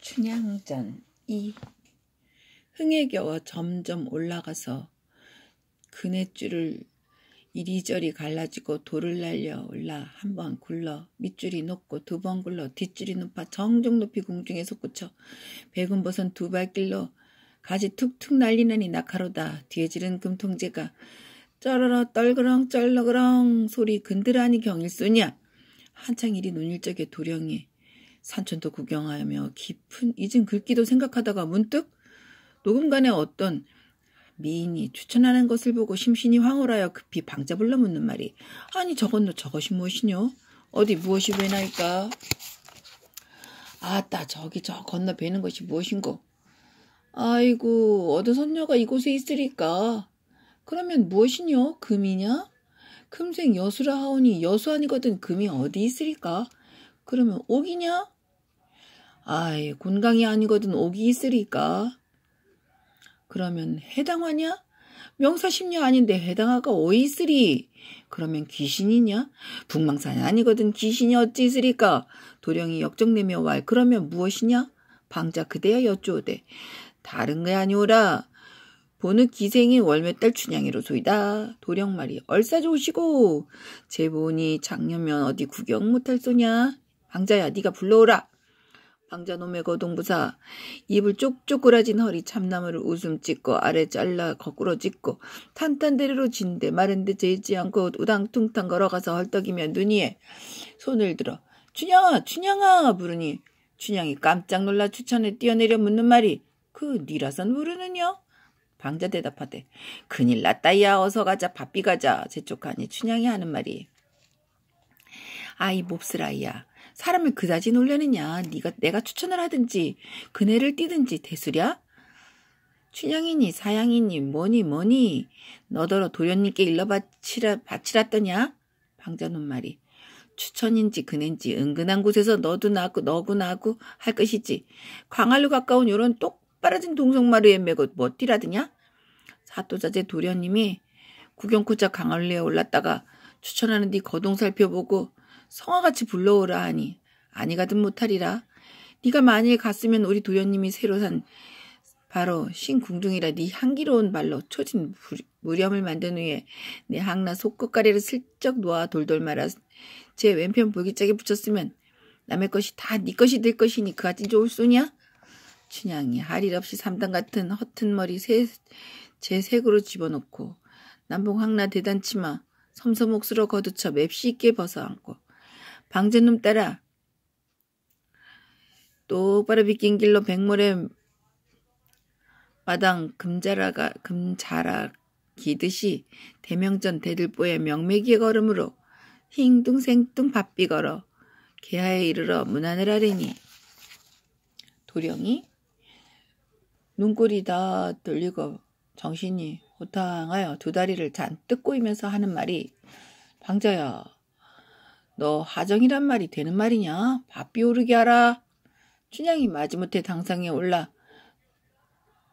춘향전 2 흥에 겨워 점점 올라가서 그네줄을 이리저리 갈라지고 돌을 날려 올라 한 번 굴러 밑줄이 높고 두 번 굴러 뒷줄이 높아 정중 높이 공중에 솟구쳐 백은 버선 두 발길로 가지 툭툭 날리느니 낙하로다 뒤에 지른 금통제가 쩔어러 떨그렁 쩔러그렁 소리 근드하니 경일소냐 한창 이리 논일적에 도령이 산천도 구경하며 깊은 잊은 글귀도 생각하다가 문득 녹음간에 어떤 미인이 추천하는 것을 보고 심신이 황홀하여 급히 방자불러 묻는 말이 아니 저건 너 저것이 무엇이뇨? 어디 무엇이 왜나이까 아따 저기 저 건너 배는 것이 무엇인고? 아이고 어느 선녀가 이곳에 있으리까? 그러면 무엇이뇨? 금이냐? 금생 여수라 하오니 여수 아니거든 금이 어디 있으리까? 그러면 옥이냐? 아이, 곤강이 아니거든 옥이 있으리까. 그러면 해당하냐? 명사심녀 아닌데 해당하가 오이 있으리. 그러면 귀신이냐? 북망산이 아니거든 귀신이 어찌 있으리까? 도령이 역정내며 왈 그러면 무엇이냐? 방자 그대야 여쭈오되 다른 게 아니오라. 보느기생이 월매딸 춘향이로 소이다. 도령 말이 얼싸 좋으시고 제보니 작년면 어디 구경 못할 소냐? 방자야 네가 불러오라. 방자놈의 거동부사 입을 쪽쪽 꼬라진 허리 참나무를 웃음 찢고 아래 잘라 거꾸로 찢고 탄탄대리로 진대 마른데 재지 않고 우당퉁탕 걸어가서 헐떡이며 눈이에 손을 들어 춘향아 춘향아 부르니 춘향이 깜짝 놀라 추천에 뛰어내려 묻는 말이 그 니라선 모르느냐? 방자 대답하되 큰일 났다야 어서 가자 바삐 가자 재촉하니 춘향이 하는 말이 아이 몹쓸아이야 사람을 그다지 놀려느냐 네가 내가 추천을 하든지 그네를 뛰든지 대수랴 춘향이니 사양이니 뭐니 뭐니 너더러 도련님께 일러 바치라 바치라떠냐 방자논 말이 추천인지 그네인지 은근한 곳에서 너도 나고 너구나 하고 할 것이지 광활로 가까운 요런 똑바라진 동성마루에 매고 뭐 뛰라드냐 사또자제 도련님이 구경코자 강활리에 올랐다가 추천하는 뒤 거동 살펴보고 성화같이 불러오라 하니 아니가든 못하리라. 네가 만일 갔으면 우리 도련님이 새로 산 바로 신궁중이라네 향기로운 발로 초진 무렴을 만든 후에 내 항나 속끝가리를 슬쩍 놓아 돌돌 말아 제 왼편 볼기짝에 붙였으면 남의 것이 다 네 것이 될 것이니 그같이 좋을 소냐? 춘향이 할 일 없이 삼단 같은 허튼 머리 새, 제 색으로 집어넣고 남봉 항나 대단치마 섬섬옥수로 거두쳐 맵시 있게 벗어안고 방제놈 따라 똑바로 비낀 길로 백모래 마당 금자라가 금자라 기듯이 대명전 대들보의 명맥이 걸음으로 힝둥생둥 바삐 걸어 개하에 이르러 문안을 하리니 도령이 눈꼬리 다 돌리고 정신이 호탕하여 두 다리를 잔뜩 꼬이면서 하는 말이 방자야 너 하정이란 말이 되는 말이냐? 바삐 오르게 하라. 춘향이 마지못해 당상에 올라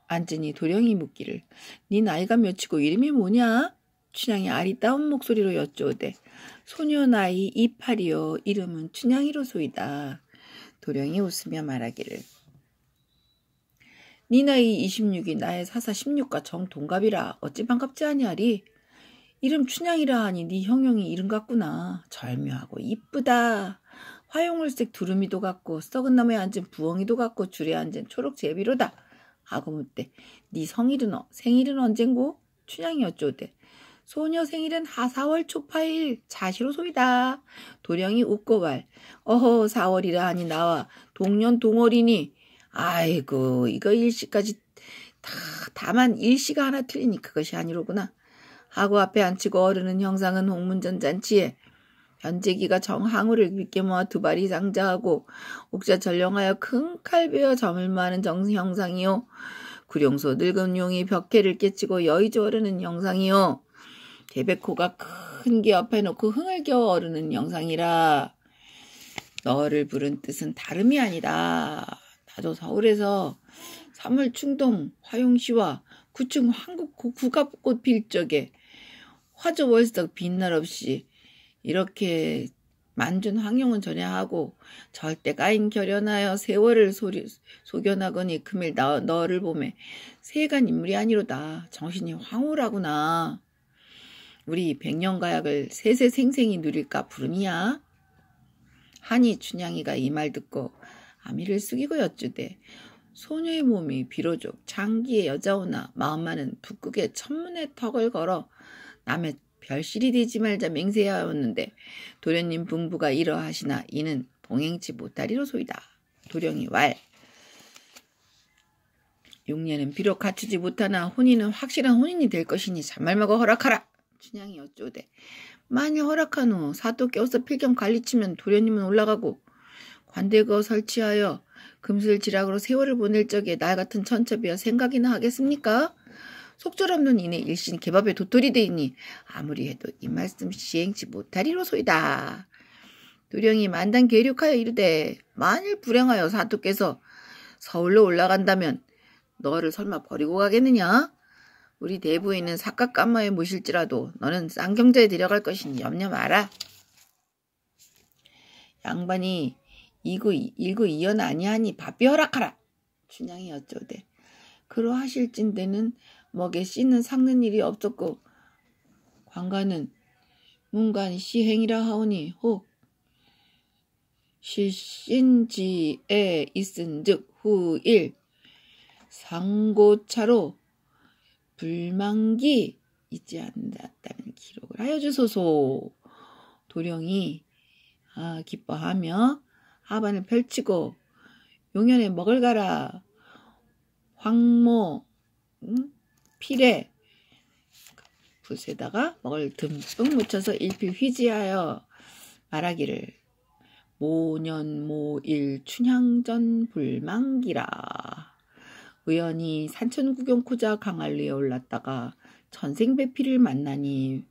앉으니 도령이 묻기를 네 나이가 몇이고 이름이 뭐냐? 춘향이 아리따운 목소리로 여쭈오되 소녀 나이 이팔이요 이름은 춘향이로소이다. 도령이 웃으며 말하기를 네 나이 26이 나의 사사 16과 정동갑이라 어찌 반갑지 아니하리 이름 춘향이라 하니 네 형용이 이름 같구나. 절묘하고 이쁘다. 화용을색 두루미도 같고 썩은 나무에 앉은 부엉이도 같고 줄에 앉은 초록 제비로다. 하고 묻대. 네 성일은 어, 생일은 언젠고? 춘향이 어쩌대. 소녀 생일은 하사월 초파일 자시로 소이다. 도령이 웃고 말. 어허 사월이라 하니 나와 동년 동월이니. 아이고 이거 일시까지 다 다만 일시가 하나 틀리니 그것이 아니로구나. 하고 앞에 앉히고 어르는 형상은 홍문전 잔치에 현제기가 정항우를 깊게 모아 두 발이 상자하고 옥자 전령하여 큰 칼 베어 점을 마는 정형상이요. 구룡소 늙은 용이 벽해를 깨치고 여의주 어르는 영상이요. 대백호가 큰게앞에 놓고 흥을 겨워 어르는 영상이라. 너를 부른 뜻은 다름이 아니다. 나도 서울에서 삼월 충동 화용시와 구층 한국 국갑꽃 빌적에 화조 월석 빛날 없이 이렇게 만준 황용은 전야하고 절대 까인 결연하여 세월을 소리, 소견하거니 금일 너, 너를 보매 세간 인물이 아니로다. 정신이 황홀하구나. 우리 백년가약을 세세생생히 누릴까 부름이야 한이 춘향이가 이 말 듣고 아미를 숙이고 여쭈되 소녀의 몸이 비로족 장기의 여자오나 마음만은 북극의 천문의 턱을 걸어 남의 별실이 되지 말자 맹세하였는데 도련님 분부가 이러하시나 이는 봉행치 못하리로소이다. 도령이 왈. 6년은 비록 갖추지 못하나 혼인은 확실한 혼인이 될 것이니 잔말먹어 허락하라. 춘향이 어쩌되 만일 허락한 후 사도 껴서 필경 관리치면 도련님은 올라가고 관대거 설치하여 금술지락으로 세월을 보낼 적에 나 같은 천첩이여 생각이나 하겠습니까? 속절없는 이내 일신 개밥에 도토리 되이니 아무리 해도 이 말씀 시행치 못하리로소이다. 두령이 만단 계륙하여 이르되 만일 불행하여 사토께서 서울로 올라간다면 너를 설마 버리고 가겠느냐? 우리 대부에 있는 사각감마에 모실지라도 너는 쌍경자에 데려갈 것이니 염려 마라. 양반이 이구 일구 이연 아니하니 바삐 허락하라. 춘향이 어쩌되 그러하실진대는 먹에 씨는 삭는 일이 없었고 관관은 문관 시행이라 하오니 혹 실신지에 있은즉 후일 상고차로 불만기 있지 않았다는 기록을 하여 주소서 도령이 아, 기뻐하며 하반을 펼치고 용연에 먹을 가라 황모 응? 필에 붓에다가 먹을 듬뿍 묻혀서 일필 휘지하여 말하기를 모년모일 춘향전 불망기라 우연히 산천구경코자 강할리에 올랐다가 전생배필을 만나니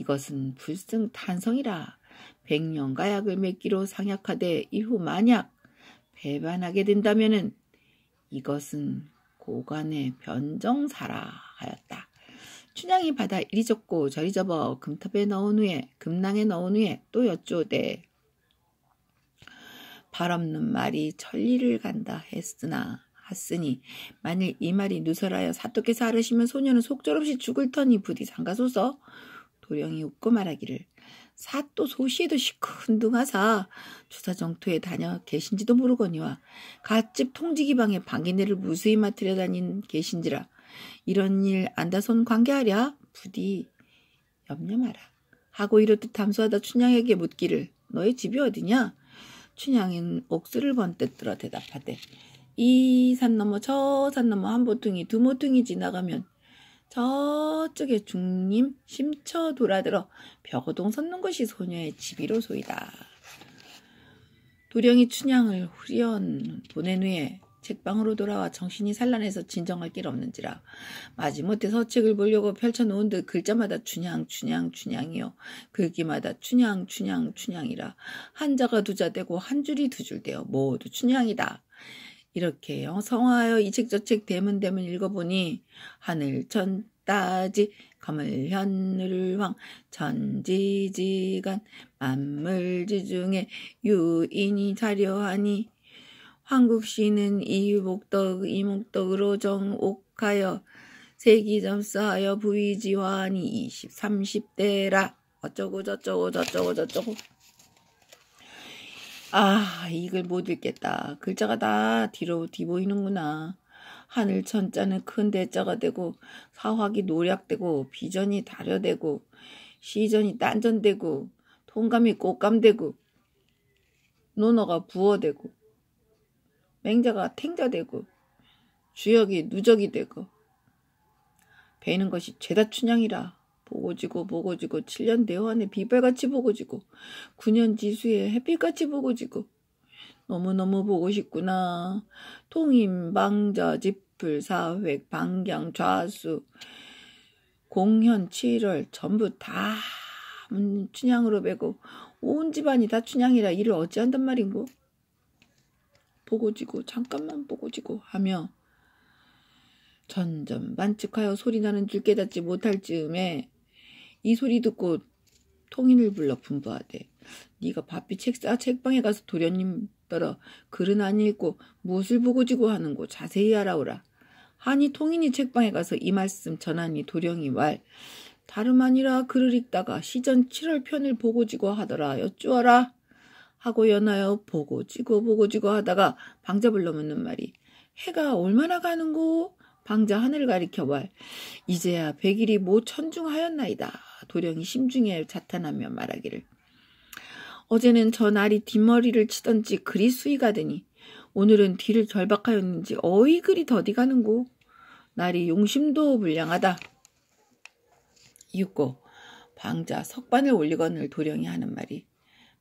이것은 불승 탄성이라 백년가약을 맺기로 상약하되 이후 만약 배반하게 된다면은 이것은 고관의 변정사라 하였다. 춘향이 받아 이리 접고 저리 접어 금탑에 넣은 후에 금낭에 넣은 후에 또 여쭈오되 발없는 말이 천리를 간다 했으나 하으니 만일 이 말이 누설하여 사또께서 하르시면 소녀는 속절없이 죽을 터니 부디 장가소서 도령이 웃고 말하기를 사또 소시에도 시큰둥하사 주사정토에 다녀 계신지도 모르거니와 갓집 통지기방에 방귀내를 무수히 맡으려 다닌 계신지라 이런 일 안다손 관계하랴 부디 염려 마라 하고 이렇듯 담수하다 춘향에게 묻기를 너의 집이 어디냐 춘향은 옥수를 번뜩 들어 대답하되 이 산 넘어 저 산 넘어 한 보퉁이 두 모퉁이 지나가면 저쪽에 중림 심쳐 돌아들어 벽어동 섰는 것이 소녀의 집이로소이다. 도령이 춘향을 후련 보낸 후에 책방으로 돌아와 정신이 산란해서 진정할 길 없는지라 마지못해 서책을 보려고 펼쳐놓은 듯 글자마다 춘향 춘향 춘향이요 글귀마다 춘향 춘향 춘향이라 한자가 두 자되고 한 줄이 두 줄되어 모두 춘향이다. 이렇게요. 성화여 이 책 저 책 대문대문 읽어보니 하늘 천따지 가물현늘황 천지지간 만물지중에 유인이 자려하니 황국씨는 이목덕 이목덕으로 정옥하여 세기점사하여 부위지화이 20, 30대라 어쩌고 저쩌고 저쩌고 저쩌고 아, 이걸 못 읽겠다. 글자가 다 뒤로 뒤보이는구나. 하늘 천자는 큰 대자가 되고 사화기 노략되고 비전이 다려되고 시전이 딴전되고 통감이 꽃감되고 논어가 부어되고 맹자가 탱자되고 주역이 누적이 되고 배는 것이 죄다 춘향이라 보고지고 보고지고 7년 대원에 비발같이 보고지고 9년 지수의 햇빛같이 보고지고 너무너무 보고 싶구나. 통임, 방자, 지풀, 사획, 방경, 좌수 공현 7월 전부 다 춘향으로 베고 온 집안이 다 춘향이라 일을 어찌한단 말인고. 보고지고 잠깐만 보고지고 하며 전전 반칙하여 소리나는 줄 깨닫지 못할 즈음에 이 소리 듣고 통인을 불러 분부하되 네가 바삐 책사 책방에 가서 도련님 떨어 글은 안 읽고 무엇을 보고 지고 하는고 자세히 알아오라. 하니 통인이 책방에 가서 이 말씀 전하니 도령이 말 다름 아니라 글을 읽다가 시전 7월 편을 보고 지고 하더라 여쭈어라 하고 연하여 보고 지고 보고 지고 하다가 방자불러 묻는 말이 해가 얼마나 가는고 방자 하늘 가리켜 말 이제야 백일이 모 천중하였나이다 도령이 심중에 자탄하며 말하기를 어제는 저 날이 뒷머리를 치던지 그리 수위가 되니 오늘은 뒤를 절박하였는지 어이 그리 더디가는고 날이 용심도 불량하다. 이윽고 방자 석반을 올리건을 도령이 하는 말이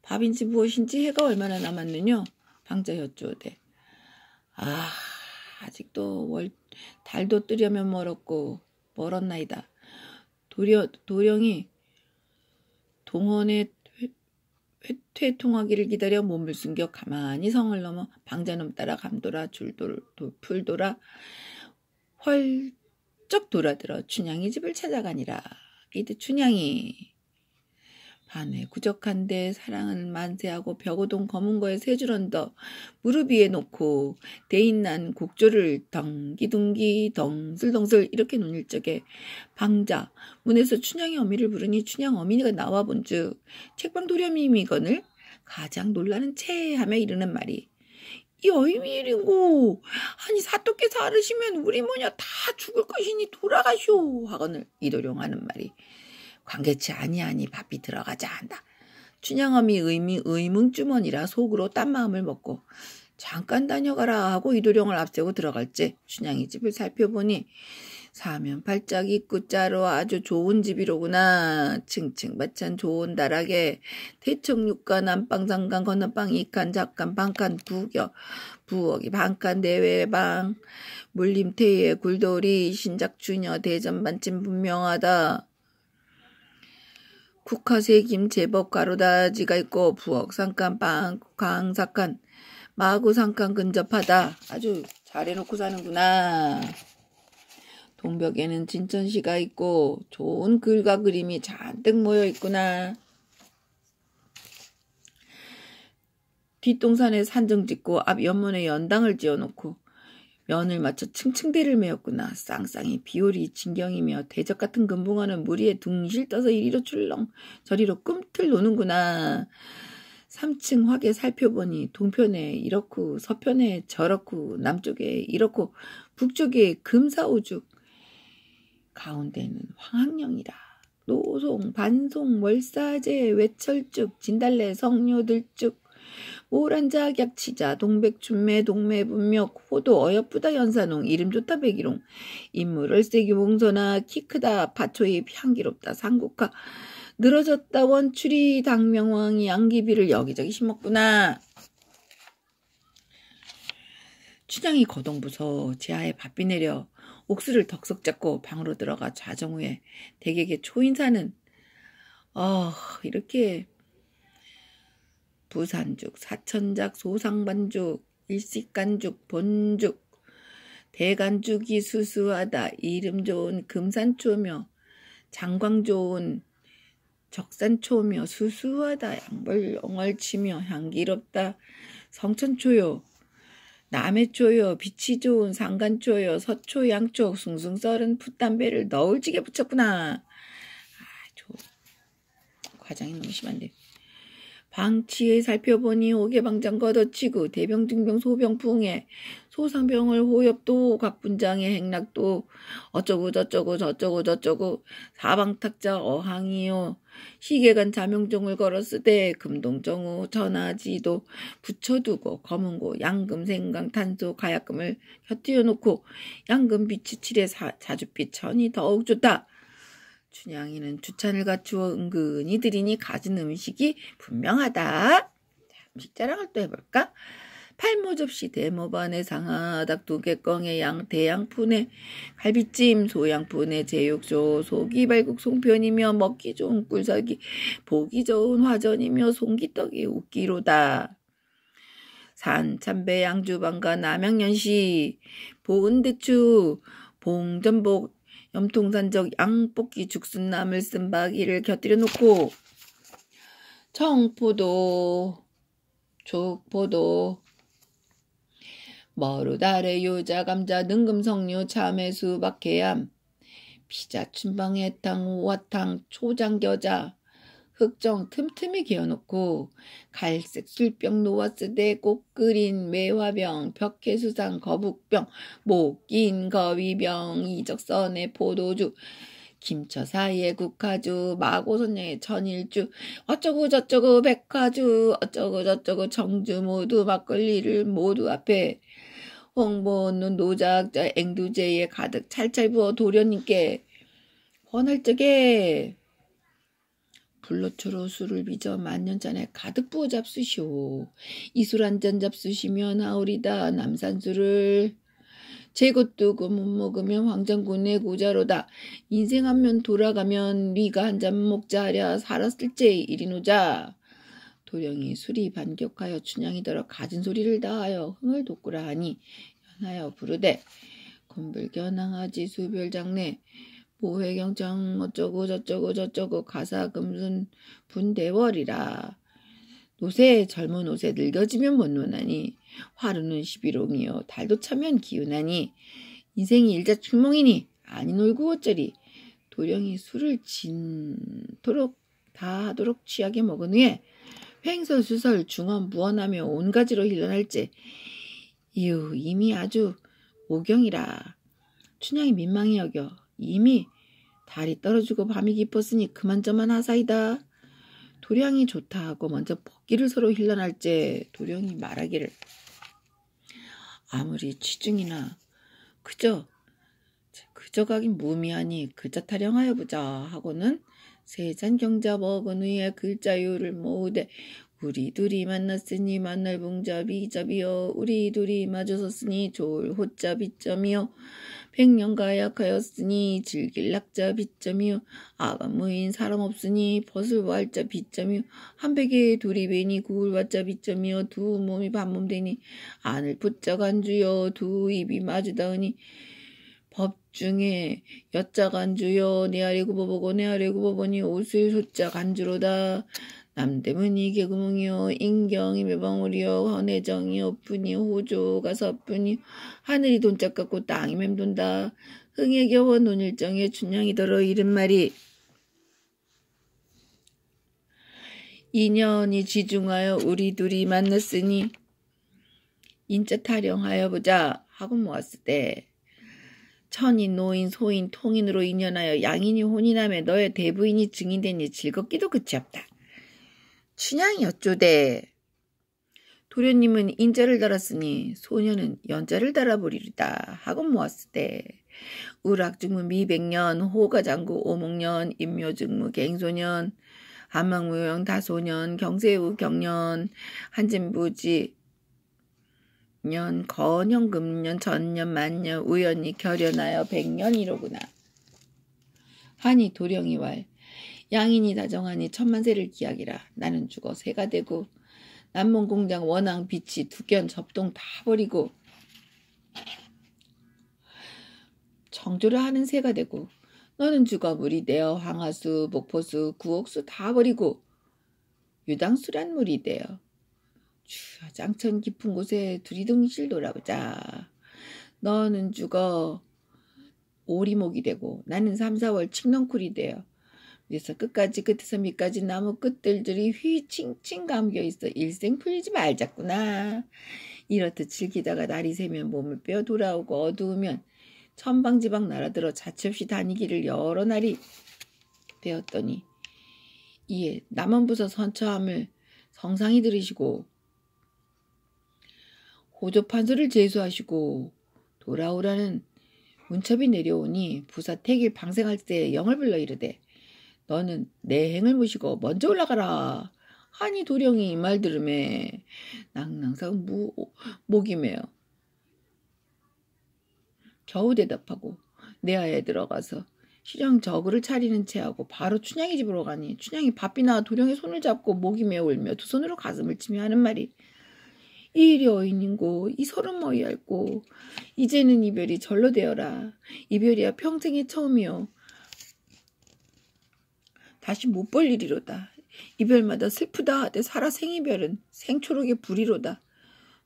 밥인지 무엇인지 해가 얼마나 남았느냐 방자 여쭈오되 아 아직도 월, 달도 뜨려면 멀었고 멀었나이다. 도려, 도령이 동원의 퇴통하기를 기다려 몸을 숨겨 가만히 성을 넘어 방자놈 따라 감돌아 줄돌 풀돌아 헐쩍 돌아들어 춘향이 집을 찾아가니라. 이때 춘향이 아내 구적한데 사랑은 만세하고 벽오동 검은 거에 세 줄 언더 무릎 위에 놓고 대인난 곡조를 덩기둥기 덩슬덩슬 이렇게 눈일 적에 방자 문에서 춘향의 어미를 부르니 춘향 어미니가 나와 본즉 책방 도련님이건을 가장 놀라는 체하며 이르는 말이 이 어이미일이고 아니 사또께서 아르시면 우리 뭐냐 다 죽을 것이니 돌아가시오 하거늘 이도령하는 말이 관계치 아니하니 밥이 들어가자한다 춘향엄이 의미 의문주머니라 속으로 딴 마음을 먹고 잠깐 다녀가라 하고 이도령을 앞세고 들어갈지 춘향이 집을 살펴보니 사면 팔짝이 끝자로 아주 좋은 집이로구나. 층층 바찬 좋은 다락에 대청육가 남방상간 건너방 이칸 작간 방칸 부겨 부엌이 방칸 내외방 물림태의 굴돌이 신작주녀 대전반쯤 분명하다. 국화세 김 제법 가로다지가 있고 부엌상간 방강사간 마구상간 근접하다. 아주 잘해놓고 사는구나. 동벽에는 진천시가 있고 좋은 글과 그림이 잔뜩 모여 있구나. 뒷동산에 산정 짓고 앞 연문에 연당을 지어놓고 면을 맞춰 층층대를 메었구나. 쌍쌍이 비오리 진경이며 대적 같은 금붕어는 무리에 둥실 떠서 이리로 출렁 저리로 꿈틀 노는구나. 3층 화계 살펴보니 동편에 이렇고 서편에 저렇고 남쪽에 이렇고 북쪽에 금사오죽 가운데는 황학령이라 노송 반송 월사제 외철죽 진달래 성묘들죽 오란자 약치자 동백춘매 동매분력 호도 어여쁘다 연산홍 이름 좋다 백일홍 인물을 세기 봉선나키 크다 바초잎 향기롭다 상국화 늘어졌다 원추리 당명왕이 양기비를 여기저기 심었구나. 춘향이 거동부서 지하에 바삐 내려 옥수를 덕석 잡고 방으로 들어가 좌정 후에 대개게 초인사는 어 이렇게 부산죽, 사천작, 소상반죽, 일식간죽, 본죽, 대간죽이 수수하다, 이름 좋은 금산초며 장광 좋은 적산초며 수수하다, 양벌영얼치며 향기롭다, 성천초요, 남해초요, 빛이 좋은 상간초요, 서초, 양초, 숭숭 썰은 풋담배를 너울지게 붙였구나. 아, 저 과장이 너무 심한데. 방치에 살펴보니 옥개방장 걷어치고 대병 중병 소병 풍해 소상병을 호엽도 각분장의 행락도 어쩌고 저쩌고 저쩌고 저쩌고 사방탁자 어항이요 시계간 자명종을 걸었을 때 금동정우 전하지도 붙여두고 검은고 양금 생강 탄소 가약금을 곁들여 놓고 양금 빛이 칠해 자주빛 천이 더욱 좋다 춘향이는 주찬을 갖추어 은근히 들이니 가진 음식이 분명하다. 음식 자랑을 또 해볼까? 팔모 접시 대모반에 상하닭 두개껑에 양 대양푼에 갈비찜 소양푼에 제육조 소기 발국 송편이며 먹기 좋은 꿀설기 보기 좋은 화전이며 송기떡이 웃기로다. 산참배 양주방과 남양연시 보은대추 봉전복 염통산적 양뽑기 죽순나물 쓴박이를 곁들여 놓고 청포도 족포도 머루달의 요자 감자 능금 석류 참외 수박 해암 피자 춘방 해탕 우화탕 초장 겨자 흑정 틈틈이 기어놓고 갈색 술병 놓았쓰대 꽃그린 매화병 벽해수상 거북병 목인 거위병 이적선의 포도주 김처 사의 국화주, 마고선녀의 전일주, 어쩌고 저쩌고 백화주, 어쩌고 저쩌고 정주 모두 막걸리를 모두 앞에 홍보는 노작자 앵두제에 가득 찰찰 부어 도련님께 권할 적에 불로초로 술을 빚어 만년잔에 가득 부어 잡수시오. 이 술 한 잔 잡수시면 아오리다 남산술을. 제것도 그 못 먹으면 황장군의 고자로다. 인생 한 면 돌아가면 네가 한 잔 먹자 하랴 살았을지 이리 노자. 도령이 술이 반격하여 춘향이더러 가진 소리를 다하여 흥을 돋구라 하니 연하여 부르되 건불견 항아지 수별장내 우회경정 어쩌고 저쩌고 저쩌고 가사 금순 분대월이라. 노세 젊은 옷에 늙어지면 못 노나니 화루는 시비롱이요 달도 차면 기운하니 인생이 일자 충몽이니 아니 놀고 어쩌리 도령이 술을 진토록 다 하도록 취하게 먹은 후에 횡설수설 중원 무언하며 온가지로 일어날지 이유 이미 아주 오경이라 춘향이 민망히 여겨 이미 달이 떨어지고 밤이 깊었으니 그만저만 하사이다. 도량이 좋다 하고 먼저 벗기를 서로 힐러날지 도량이 말하기를 아무리 취중이나 그저 그저 가긴 무미하니 그저 타령하여 보자 하고는 세잔 경자 먹은 후에 글자유를 모으되 우리 둘이 만났으니 만날 봉자 비잡이요 우리 둘이 마주섰으니 좋을 호자 비점이요 백년가 약하였으니 즐길 낙자 비점이요 아가 무인 사람 없으니 벗을 왈자 비점이요 한백에 둘이 베니 구울 왈자 비점이요 두 몸이 반몸 되니 안을 붙자 간주요두 입이 마주다으니 법 중에 여자 간주요내 아래 굽어보고 내 아래 굽어보니 옷을 솟자 간주로다 남대문이 개구멍이요 인경이 매방울이요 헌혜정이 오뿐이 호조가 서프니 하늘이 돈짝 같고 땅이 맴돈다 흥에 겨워 논일정에 춘향이더러 이른 말이 인연이 지중하여 우리 둘이 만났으니 인자 타령하여 보자 하고 모았을 때 천인 노인 소인 통인으로 인연하여 양인이 혼인함에 너의 대부인이 증인되니 즐겁기도 그치없다. 춘향이었조대. 네. 도련님은 인자를 달았으니 소녀는 연자를 달아버리리다 하고 모았을때 우락증무 미백년 호가장구 오목년 임묘증무 갱소년 한망무용 다소년 경세우 경년 한진부지 년건영 금년 전년 만년 우연히 결연하여 백년이로구나. 하니 도령이 왈 양인이 다정하니 천만세를 기약이라 나는 죽어 새가 되고 남문공장 원앙 빛이 두견 접동 다 버리고 정조를 하는 새가 되고 너는 죽어 물이 되어 황하수 목포수 구옥수 다 버리고 유당수란 물이 되어 주 장천 깊은 곳에 두리둥실 돌아보자 너는 죽어 오리목이 되고 나는 삼사월 칡넝쿨이 되어 그래서 끝까지 끝에서 그 밑까지 나무 끝들들이 휘칭칭 감겨있어 일생 풀리지 말자꾸나. 이렇듯 즐기다가 날이 새면 몸을 빼어 돌아오고 어두우면 천방지방 날아들어 자취없이 다니기를 여러 날이 되었더니 이에 남원부서 선처함을 성상이 들으시고 호조판소를 제수하시고 돌아오라는 문첩이 내려오니 부사 태길 방생할 때 영을 불러 이르되 너는 내 행을 모시고 먼저 올라가라. 하니 도령이 이 말 들음에 낭낭상 무, 목이 메어 겨우 대답하고 내 아에 들어가서 시장 저그를 차리는 채하고 바로 춘향이 집으로 가니 춘향이 밥비나 도령의 손을 잡고 목이메어 울며 두 손으로 가슴을 치며 하는 말이 이 일이 어인인고 이 서른 머이 얇고 이제는 이별이 절로 되어라 이별이야 평생의 처음이요 다시 못 볼 일이로다. 이별마다 슬프다 하되 살아 생이별은 생초록의 불이로다.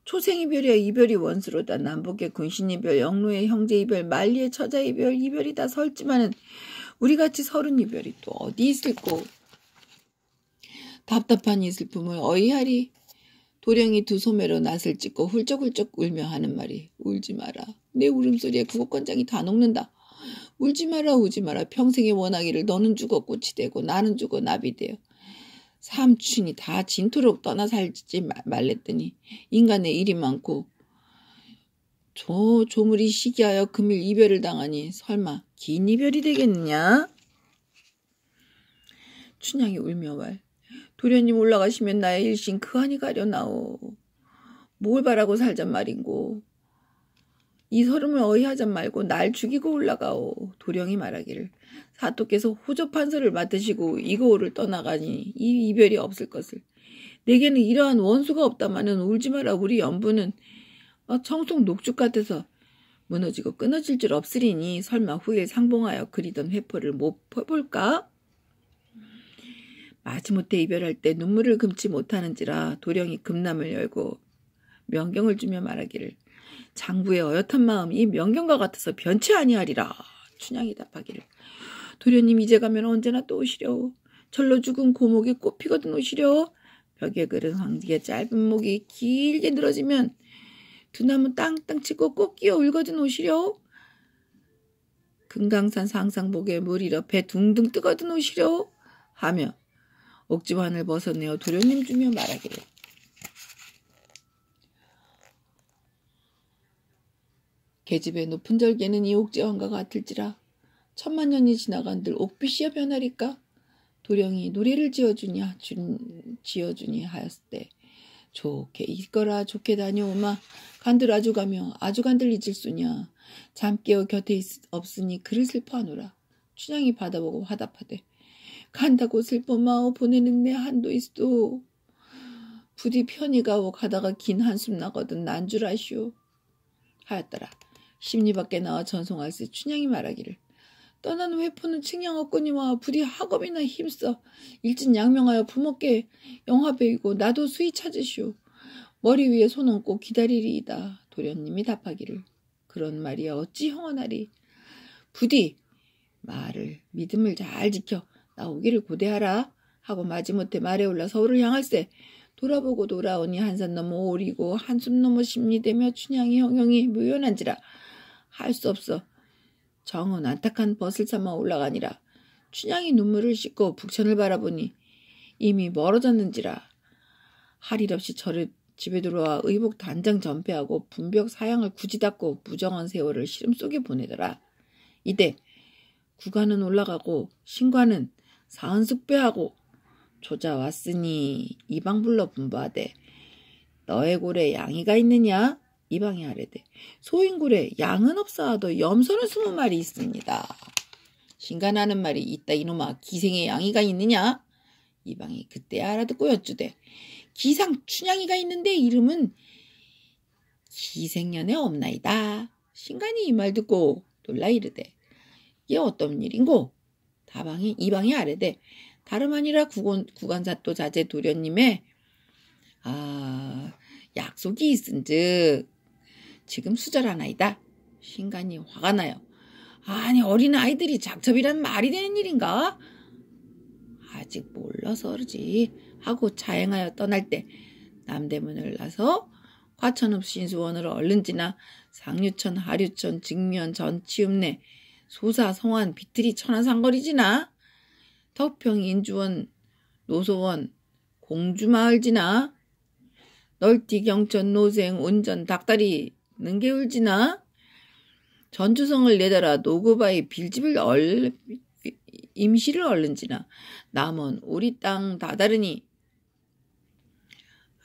초생이별이야 이별이 원수로다. 남북의 군신이별, 영로의 형제이별, 만리의 처자이별, 이별이다 설지만은 우리같이 서른이별이 또 어디 있을꼬. 답답한 이 슬픔을 어이하리. 도령이 두 소매로 낯을찢고 훌쩍훌쩍 울며 하는 말이 울지 마라. 내 울음소리에 구급권장이 다 녹는다. 울지 마라 우지 마라 평생의 원하기를 너는 죽어 꽃이 되고 나는 죽어 나비 되어 삼촌이 다 진토록 떠나 살지 말랬더니 인간의 일이 많고 저 조물이 시기하여 금일 이별을 당하니 설마 긴 이별이 되겠느냐? 춘향이 울며 말 도련님 올라가시면 나의 일신 그안이 가려 나오 뭘 바라고 살잔 말인고 이 설움을 어이하지 말고 날 죽이고 올라가오. 도령이 말하기를 사또께서 호접 판서를 맡으시고 이거오를 떠나가니 이 이별이 없을 것을. 내게는 이러한 원수가 없다마는 울지 마라 우리 연부는 어, 청송 녹죽 같아서 무너지고 끊어질 줄 없으리니 설마 후에 상봉하여 그리던 회포를 못 볼까? 마지못해 이별할 때 눈물을 금치 못하는지라 도령이 금남을 열고 명경을 주며 말하기를 장부의 어엿한 마음이 명경과 같아서 변치 아니하리라. 춘향이 답하기를. 도련님 이제 가면 언제나 또 오시려. 절로 죽은 고목이 꽃 피거든 오시려. 벽에 그른 황지의 짧은 목이 길게 늘어지면 두 나무 땅땅 치고 꽃 끼어 울거든 오시려. 금강산 상상복에 물이어배 둥둥 뜨거든 오시려. 하며 옥지환을 벗어내어 도련님 주며 말하기를. 계집의 높은 절개는 이 옥제왕과 같을지라 천만 년이 지나간들 옥빛이여 변하리까 도령이 노래를 지어주냐 준, 지어주니 하였을 때 좋게 이거라 좋게 다녀오마 간들 아주가며 아주간들 잊을수냐 잠 깨어 곁에 있, 없으니 그를 슬퍼하노라 춘향이 받아보고 화답하되 간다고 슬퍼마오 보내는 내 한도 있어 부디 편히 가오 가다가 긴 한숨 나거든 난 줄 아시오 하였더라 심리 밖에 나와 전송할세 춘향이 말하기를 떠난 회포는 측량없거니와 부디 학업이나 힘써 일진 양명하여 부모께 영화 배이고 나도 수위 찾으시오. 머리 위에 손 얹고 기다리리이다. 도련님이 답하기를 그런 말이야 어찌 형언하리. 부디 말을 믿음을 잘 지켜 나오기를 고대하라 하고 마지못해 말에 올라 서울을 향할세 돌아보고 돌아오니 한산 넘어 오리고 한숨 넘어 심리되며 춘향이 형용이 묘연한지라 할수 없어. 정은 안타까운 벗을 삼아 올라가니라. 춘향이 눈물을 씻고 북천을 바라보니 이미 멀어졌는지라. 할 일 없이 저를 집에 들어와 의복 단장 전폐하고 분벽 사양을 굳이 닦고 무정한 세월을 시름 속에 보내더라. 이때 구관은 올라가고 신관은 사은 숙배하고 조자 왔으니 이방불러 분부하되 너의 골에 양이가 있느냐? 이방이아래대 소인굴에 양은 없어하더 염소는 스무 마리 있습니다. 신간하는 말이 있다 이놈아 기생의 양이가 있느냐? 이방이 그때 알아듣고 여쭈대 기상 춘향이가 있는데 이름은 기생년에 없나이다. 신간이 이 말 듣고 놀라 이르되 이게 어떤 일인고? 다방이 이방이 아래대 다름 아니라 구건, 구간사또 자제 도련님의 아 약속이 있은즉 지금 수절하나이다. 신간이 화가 나요. 아니 어린 아이들이 작첩이란 말이 되는 일인가? 아직 몰라서 그러지 하고 자행하여 떠날 때 남대문을 나서 화천읍 신수원으로 얼른 지나 상류천, 하류천, 직면, 전치읍내, 소사, 성안, 비틀이, 천안상거리 지나 덕평, 인주원, 노소원, 공주마을 지나 널티, 경천, 노생, 온전, 닭다리, 능게 울지나 전주성을 내달아 노고바의 빌집을 얼 임시를 얼른지나 남은 우리 땅 다다르니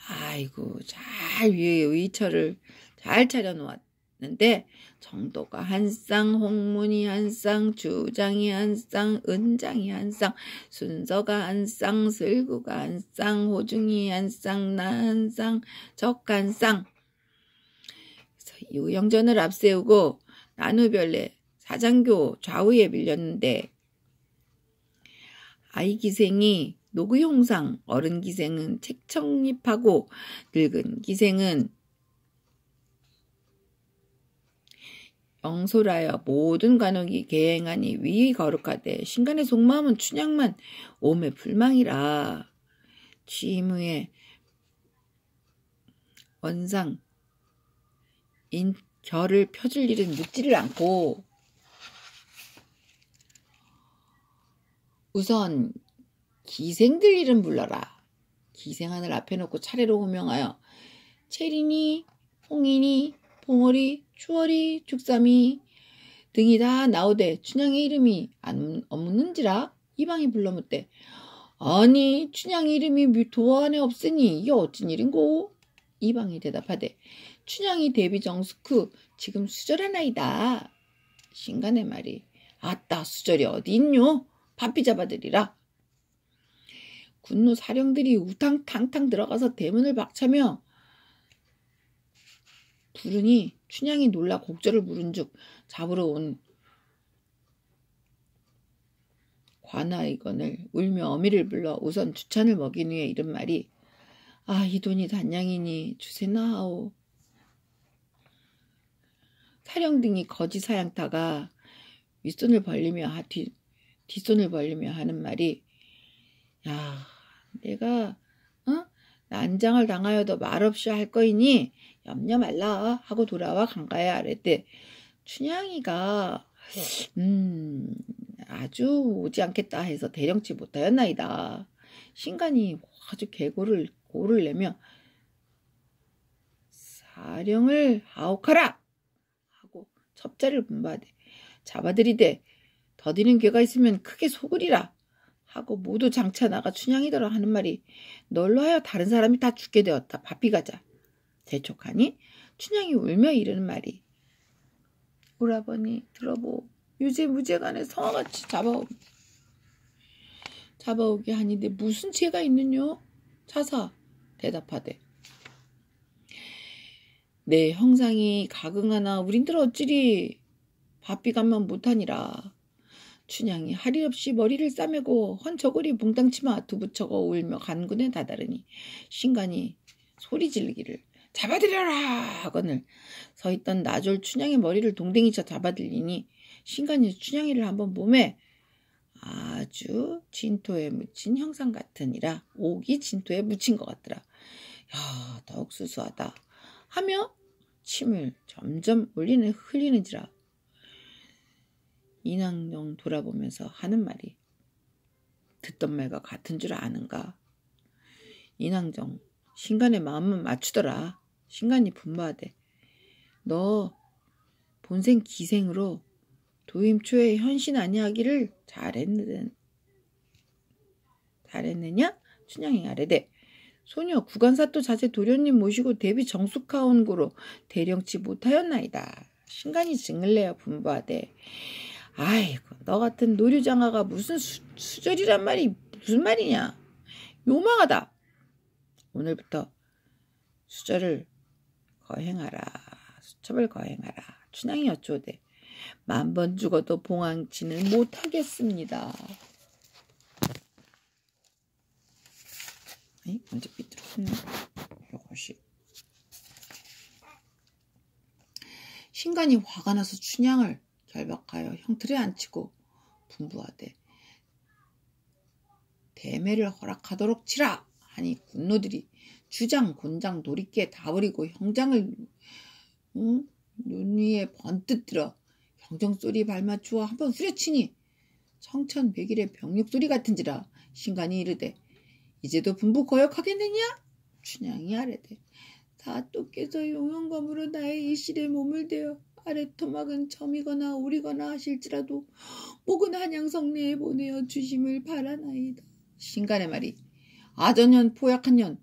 아이고 잘 위에 의처를 잘 차려놓았는데 정도가 한 쌍 홍문이 한 쌍 주장이 한 쌍 은장이 한 쌍 순서가 한 쌍 슬구가 한 쌍 호중이 한쌍나한쌍적한쌍 영전을 앞세우고 나누별래 사장교 좌우에 밀렸는데 아이 기생이 노구형상 어른 기생은 책 청립하고 늙은 기생은 영솔하여 모든 관옥이 계행하니 위의 거룩하되 신간의 속마음은 춘향만 오매 불망이라 취임 후에 원상 인, 결을 펴줄 일은 묻지를 않고 우선 기생들 이름 불러라. 기생하늘 앞에 놓고 차례로 호명하여 체린이, 홍인이, 봉어리 추월이, 죽삼이 등이 다 나오되 춘향의 이름이 안 없는지라 이방이 불러 묻되 아니 춘향의 이름이 도안에 없으니 이게 어쩐 일인고 이방이 대답하되 춘향이 데뷔 정숙후 지금 수절하나이다. 신간의 말이 아따 수절이 어디 있뇨? 바삐 잡아들이라. 군노 사령들이 우탕탕탕 들어가서 대문을 박차며 부르니 춘향이 놀라 곡절을 부른즉 잡으러 온 관아이건을 울며 어미를 불러 우선 주찬을 먹인 후에 이런 말이 아 이 돈이 단양이니 주세나 하오 해령 등이 거지 사양타가 윗손을 벌리며 하, 뒤, 뒷손을 벌리며 하는 말이 야 내가 어? 난장을 당하여도 말없이 할 거이니 염려 말라 하고 돌아와 강가에 아래때 춘향이가 음 아주 오지 않겠다 해서 대령치 못하였나이다. 신간이 아주 개고를 고를 내며 사령을 아옥하라 하고 첩자를 분바하되 잡아들이되 더디는 개가 있으면 크게 속으리라 하고 모두 장차 나가 춘향이더라 하는 말이 널로 하여 다른 사람이 다 죽게 되었다. 바삐 가자. 대촉하니 춘향이 울며 이르는 말이 오라버니 들어보 유재 무재간에 성화같이 잡아오 잡아오게 하니 내 무슨 죄가 있느뇨? 차사 대답하되 내 형상이 가긍하나 우린들 어찌리 바삐감만 못하니라. 춘향이 할 일 없이 머리를 싸매고 헌저고리 몽땅치마 두부쳐고 울며 간군에 다다르니 신간이 소리 질르기를 잡아들여라 하거늘 서있던 나졸 춘향의 머리를 동댕이쳐 잡아들리니 신간이 춘향이를 한번 몸에 아주 진토에 묻힌 형상 같으니라 옥이 진토에 묻힌 것 같더라. 야 더욱 수수하다. 하며 침을 점점 올리는 흘리는지라 인왕영 돌아보면서 하는 말이 듣던 말과 같은 줄 아는가 인왕정 신간의 마음은 맞추더라 신간이 분노하되 너 본생 기생으로 도임초에 현신 아니하기를 잘했는 잘했느냐 춘향이 아래대 소녀 구간사또 자제 도련님 모시고 대비 정숙하온고로 대령치 못하였나이다. 신간이 증을 내야 분부하되 아이고 너 같은 노류장아가 무슨 수, 수절이란 말이 무슨 말이냐 요망하다 오늘부터 수절을 거행하라 수첩을 거행하라 춘향이 어쩌되 만 번 죽어도 봉황치는 못하겠습니다. 에이, 언제 삐뚤었네. 요것이. 신간이 화가 나서 춘향을 결박하여 형틀에 앉히고 분부하되 대매를 허락하도록 치라 하니 군노들이 주장 곤장 노리께 다 버리고 형장을 응? 눈 위에 번뜩 들어 경정 소리 발맞추어 한번 후려치니 청천백일의 병육 소리 같은지라 신간이 이르되 이제도 분부거역 하겠느냐? 춘향이 아래되 다 또께서 용용검으로 나의 이실에 몸을 대어 아래 토막은 점이거나 오리거나 하실지라도 목은 한양성내에 보내어 주심을 바라나이다. 신간의 말이 아전년 포약한년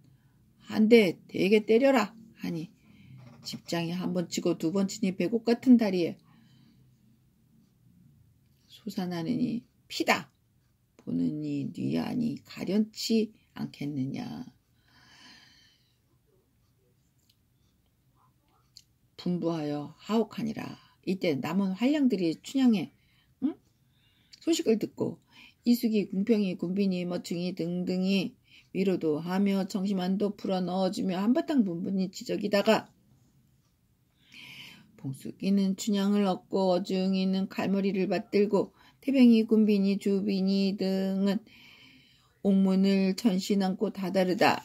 한대 되게 때려라 하니 집장이 한 번 치고 두 번 치니 배곡 같은 다리에 솟아나느니 피다 보느니 뉘아니 가련치 않겠느냐. 분부하여 하옥하니라. 이때 남은 활량들이 춘향의 응? 소식을 듣고 이숙이 궁평이 군빈이 머충이 등등이 위로도 하며 정심한도 풀어넣어주며 한바탕 분분히 지적이다가 봉숙이는 춘향을 얻고 어중이는 칼머리를 받들고 태병이 군빈이 주빈이 등은 옥문을 전신 안고 다다르다.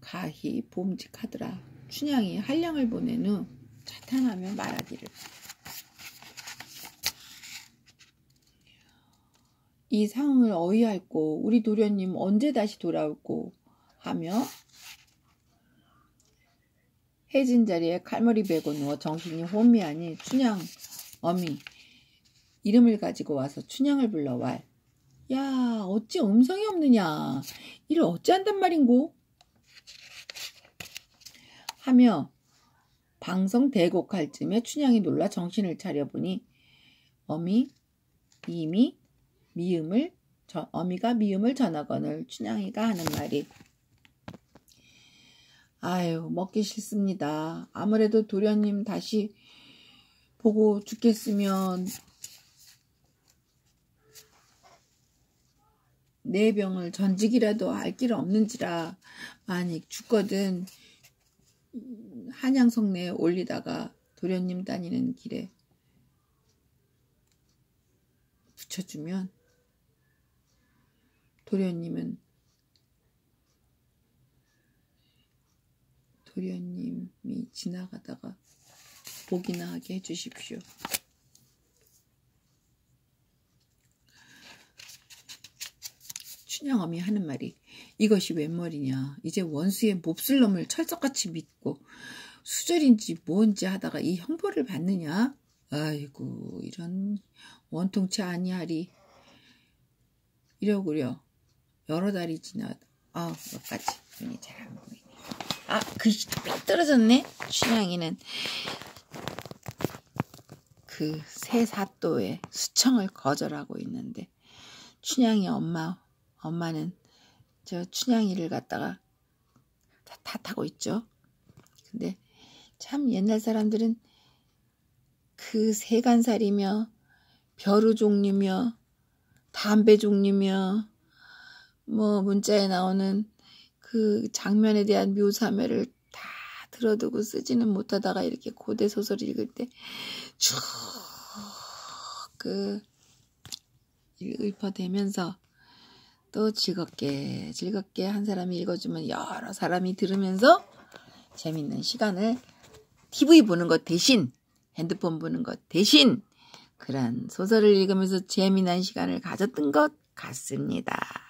가히 봄직하더라. 춘향이 한량을 보낸 후 자탄하며 말하기를. 이 상황을 어이할고 우리 도련님 언제 다시 돌아올고 하며 해진 자리에 칼머리 베고 누워 정신이 혼미하니 춘향 어미 이름을 가지고 와서 춘향을 불러 와야 어찌 음성이 없느냐 이를 어찌한단 말인고 하며 방성 대곡할 즈음에 춘향이 놀라 정신을 차려보니 어미 이미 미음을 저, 어미가 미음을 전하거늘 춘향이가 하는 말이 아유 먹기 싫습니다. 아무래도 도련님 다시 보고 죽겠으면 내 병을 전직이라도 알 길 없는지라 만익 죽거든 한양성내에 올리다가 도련님 다니는 길에 붙여주면 도련님은 도련님이 지나가다가 보기나 하게 해주십시오. 춘향엄이 하는 말이 이것이 웬 말이냐. 이제 원수의 몹쓸 놈을 철석같이 믿고 수절인지 뭔지 하다가 이 형벌을 받느냐. 아이고 이런 원통치 아니하리. 이러구려. 여러 달이 지나 아 몇가지 눈이 잘 안 보이네. 아 글씨 도 떨어졌네. 춘향이는 그 새사또에 수청을 거절하고 있는데 춘향이 엄마 엄마는 저 춘향이를 갖다가 탓하고 있죠. 근데 참 옛날 사람들은 그 세간살이며 벼루 종류며 담배 종류며 뭐 문자에 나오는 그 장면에 대한 묘사매를 다 들어두고 쓰지는 못하다가 이렇게 고대 소설 읽을 때 쭉그 읊어대면서 또 즐겁게 즐겁게 한 사람이 읽어주면 여러 사람이 들으면서 재밌는 시간을 TV 보는 것 대신 핸드폰 보는 것 대신 그런 소설을 읽으면서 재미난 시간을 가졌던 것 같습니다.